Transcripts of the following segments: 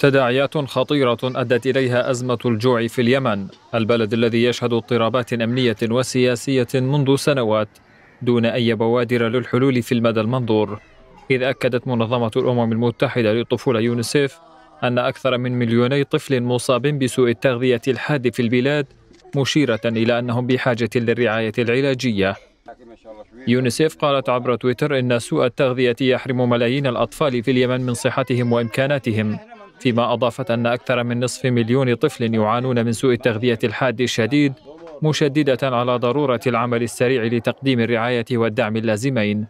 تداعيات خطيرة أدت إليها أزمة الجوع في اليمن البلد الذي يشهد اضطرابات أمنية وسياسية منذ سنوات دون أي بوادر للحلول في المدى المنظور إذ أكدت منظمة الأمم المتحدة للطفولة يونسيف أن أكثر من مليوني طفل مصاب بسوء التغذية الحاد في البلاد مشيرة إلى أنهم بحاجة للرعاية العلاجية يونسيف قالت عبر تويتر إن سوء التغذية يحرم ملايين الأطفال في اليمن من صحتهم وإمكاناتهم فيما أضافت أن أكثر من نصف مليون طفل يعانون من سوء التغذية الحاد الشديد مشددة على ضرورة العمل السريع لتقديم الرعاية والدعم اللازمين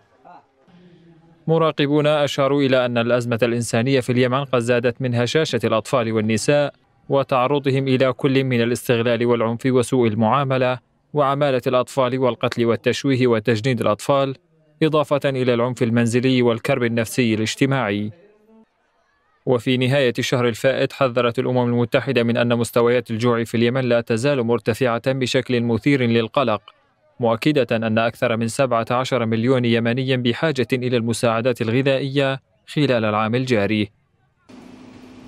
مراقبون أشاروا إلى أن الأزمة الإنسانية في اليمن قد زادت من هشاشة الأطفال والنساء وتعرضهم إلى كل من الاستغلال والعنف وسوء المعاملة وعمالة الأطفال والقتل والتشويه وتجنيد الأطفال إضافة إلى العنف المنزلي والكرب النفسي الاجتماعي وفي نهاية الشهر الفائت حذرت الأمم المتحدة من أن مستويات الجوع في اليمن لا تزال مرتفعة بشكل مثير للقلق مؤكدة أن أكثر من 17 مليون يمني بحاجة إلى المساعدات الغذائية خلال العام الجاري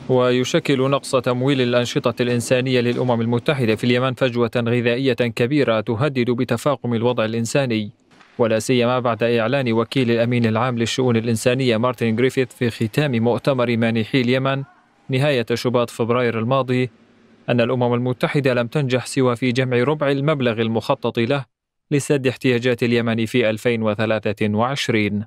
ويشكل نقص تمويل الأنشطة الإنسانية للأمم المتحدة في اليمن فجوة غذائية كبيرة تهدد بتفاقم الوضع الإنساني ولا سيما بعد إعلان وكيل الأمين العام للشؤون الإنسانية مارتن غريفيث في ختام مؤتمر مانحي اليمن نهاية شباط فبراير الماضي أن الأمم المتحدة لم تنجح سوى في جمع ربع المبلغ المخطط له لسد احتياجات اليمن في 2023